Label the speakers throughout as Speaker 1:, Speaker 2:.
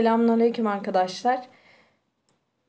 Speaker 1: Selamünaleyküm arkadaşlar.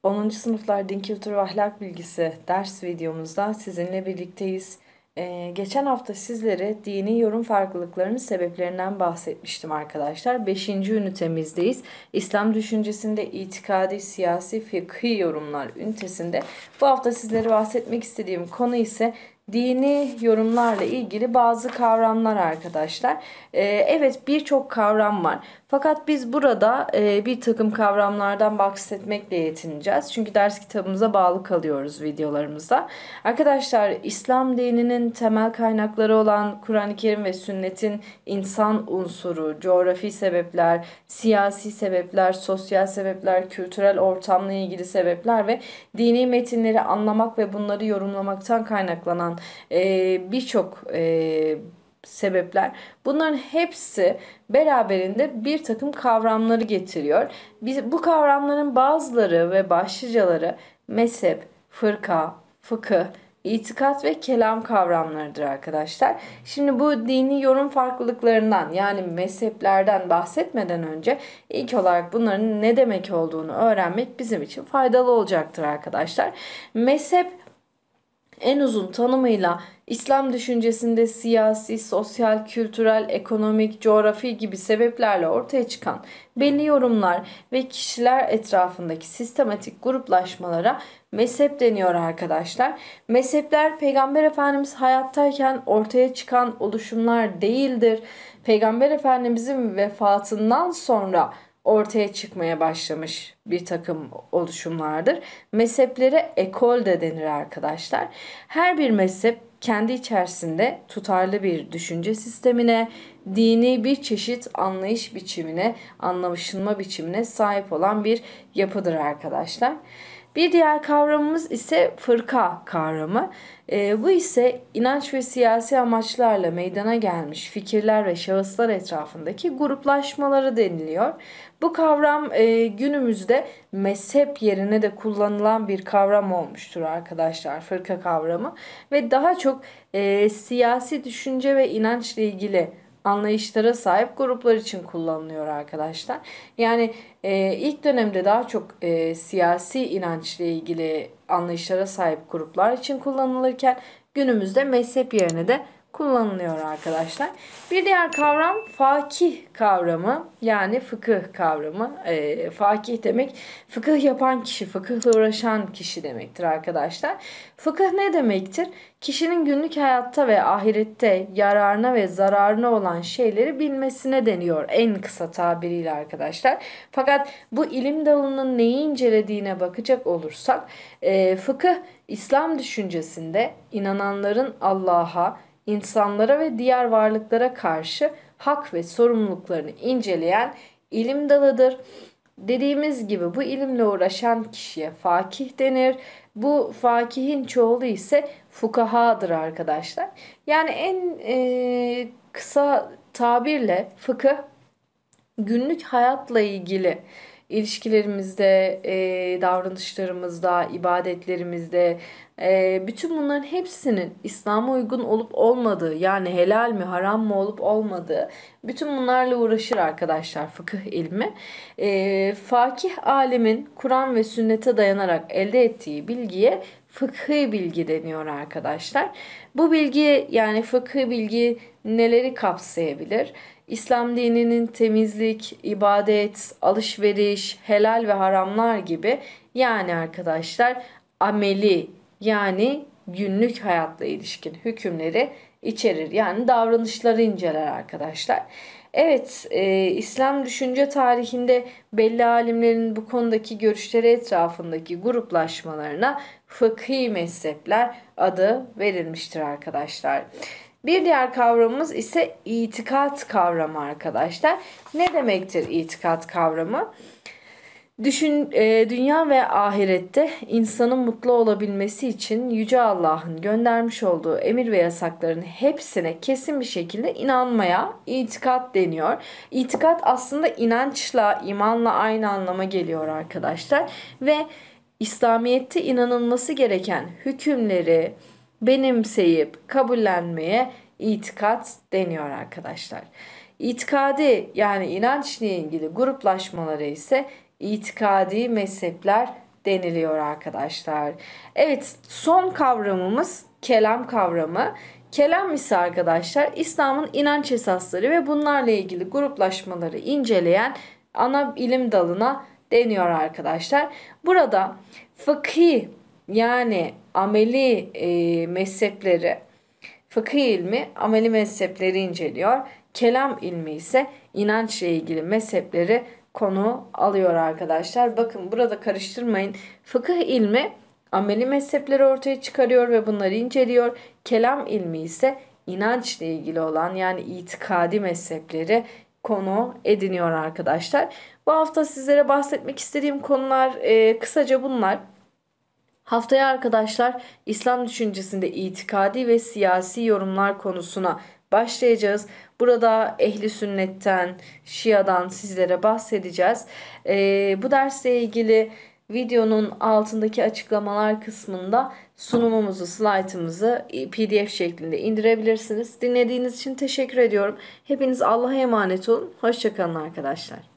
Speaker 1: 10. sınıflar din kültürü ve ahlak bilgisi ders videomuzda sizinle birlikteyiz. Ee, geçen hafta sizlere dini yorum farklılıklarının sebeplerinden bahsetmiştim arkadaşlar. 5. ünitemizdeyiz. İslam düşüncesinde itikadi, siyasi, fıkhi yorumlar ünitesinde. Bu hafta sizlere bahsetmek istediğim konu ise dini yorumlarla ilgili bazı kavramlar arkadaşlar. Ee, evet birçok kavram var. Fakat biz burada e, bir takım kavramlardan bahsetmekle yetineceğiz. Çünkü ders kitabımıza bağlı kalıyoruz videolarımızda. Arkadaşlar İslam dininin temel kaynakları olan Kur'an-ı Kerim ve sünnetin insan unsuru, coğrafi sebepler, siyasi sebepler, sosyal sebepler, kültürel ortamla ilgili sebepler ve dini metinleri anlamak ve bunları yorumlamaktan kaynaklanan e, birçok e, sebepler. Bunların hepsi beraberinde bir takım kavramları getiriyor. Biz, bu kavramların bazıları ve başlıcaları mezhep, fırka, fıkıh, itikat ve kelam kavramlarıdır arkadaşlar. Şimdi bu dini yorum farklılıklarından yani mezheplerden bahsetmeden önce ilk olarak bunların ne demek olduğunu öğrenmek bizim için faydalı olacaktır arkadaşlar. Mezhep en uzun tanımıyla İslam düşüncesinde siyasi, sosyal, kültürel, ekonomik, coğrafi gibi sebeplerle ortaya çıkan belli yorumlar ve kişiler etrafındaki sistematik gruplaşmalara mezhep deniyor arkadaşlar. Mezhepler Peygamber Efendimiz hayattayken ortaya çıkan oluşumlar değildir. Peygamber Efendimizin vefatından sonra ortaya çıkmaya başlamış bir takım oluşumlardır. Mezheplere ekol de denir arkadaşlar. Her bir mezhep kendi içerisinde tutarlı bir düşünce sistemine, dini bir çeşit anlayış biçimine, anlaşılma biçimine sahip olan bir yapıdır arkadaşlar. Bir diğer kavramımız ise fırka kavramı. E, bu ise inanç ve siyasi amaçlarla meydana gelmiş fikirler ve şahıslar etrafındaki gruplaşmaları deniliyor. Bu kavram e, günümüzde mezhep yerine de kullanılan bir kavram olmuştur arkadaşlar fırka kavramı ve daha çok e, siyasi düşünce ve inançla ilgili anlayışlara sahip gruplar için kullanılıyor arkadaşlar. Yani e, ilk dönemde daha çok e, siyasi inançla ilgili anlayışlara sahip gruplar için kullanılırken günümüzde mezhep yerine de kullanılıyor arkadaşlar. Bir diğer kavram fakih kavramı yani fıkıh kavramı. E, fakih demek fıkıh yapan kişi, fıkıhla uğraşan kişi demektir arkadaşlar. Fıkıh ne demektir? Kişinin günlük hayatta ve ahirette yararına ve zararına olan şeyleri bilmesine deniyor en kısa tabiriyle arkadaşlar. Fakat bu ilim dalının neyi incelediğine bakacak olursak e, fıkıh İslam düşüncesinde inananların Allah'a, insanlara ve diğer varlıklara karşı hak ve sorumluluklarını inceleyen ilim dalıdır. Dediğimiz gibi bu ilimle uğraşan kişiye fakih denir. Bu fakihin çoğulu ise fukahadır arkadaşlar. Yani en e, kısa tabirle fıkıh günlük hayatla ilgili ilişkilerimizde, e, davranışlarımızda, ibadetlerimizde e, bütün bunların hepsinin İslam'a uygun olup olmadığı yani helal mi haram mı olup olmadığı bütün bunlarla uğraşır arkadaşlar fıkıh ilmi. E, fakih alemin Kur'an ve sünnete dayanarak elde ettiği bilgiye fıkhi bilgi deniyor arkadaşlar. Bu bilgi yani fıkhi bilgi neleri kapsayabilir? İslam dininin temizlik, ibadet, alışveriş, helal ve haramlar gibi yani arkadaşlar ameli yani günlük hayatla ilişkin hükümleri içerir. Yani davranışları inceler arkadaşlar. Evet, e, İslam düşünce tarihinde belli alimlerin bu konudaki görüşleri etrafındaki gruplaşmalarına fıkhi mezhepler adı verilmiştir arkadaşlar. Bir diğer kavramımız ise itikat kavramı arkadaşlar. Ne demektir itikat kavramı? Düşün, e, dünya ve ahirette insanın mutlu olabilmesi için Yüce Allah'ın göndermiş olduğu emir ve yasakların hepsine kesin bir şekilde inanmaya itikat deniyor. İtikat aslında inançla, imanla aynı anlama geliyor arkadaşlar. Ve İslamiyet'te inanılması gereken hükümleri, benimseyip kabullenmeye itikat deniyor arkadaşlar. İtikadi yani inançla ilgili gruplaşmaları ise itikadi mezhepler deniliyor arkadaşlar. Evet son kavramımız kelam kavramı. Kelam ise arkadaşlar İslam'ın inanç esasları ve bunlarla ilgili gruplaşmaları inceleyen ana ilim dalına deniyor arkadaşlar. Burada fıkhi yani ameli e, mezhepleri, fıkıh ilmi ameli mezhepleri inceliyor. Kelam ilmi ise inançla ilgili mezhepleri konu alıyor arkadaşlar. Bakın burada karıştırmayın. Fıkıh ilmi ameli mezhepleri ortaya çıkarıyor ve bunları inceliyor. Kelam ilmi ise inançla ilgili olan yani itikadi mezhepleri konu ediniyor arkadaşlar. Bu hafta sizlere bahsetmek istediğim konular e, kısaca bunlar. Haftaya arkadaşlar İslam düşüncesinde itikadi ve siyasi yorumlar konusuna başlayacağız. Burada ehli sünnetten, şiadan sizlere bahsedeceğiz. Ee, bu dersle ilgili videonun altındaki açıklamalar kısmında sunumumuzu, slaytımızı pdf şeklinde indirebilirsiniz. Dinlediğiniz için teşekkür ediyorum. Hepiniz Allah'a emanet olun. Hoşçakalın arkadaşlar.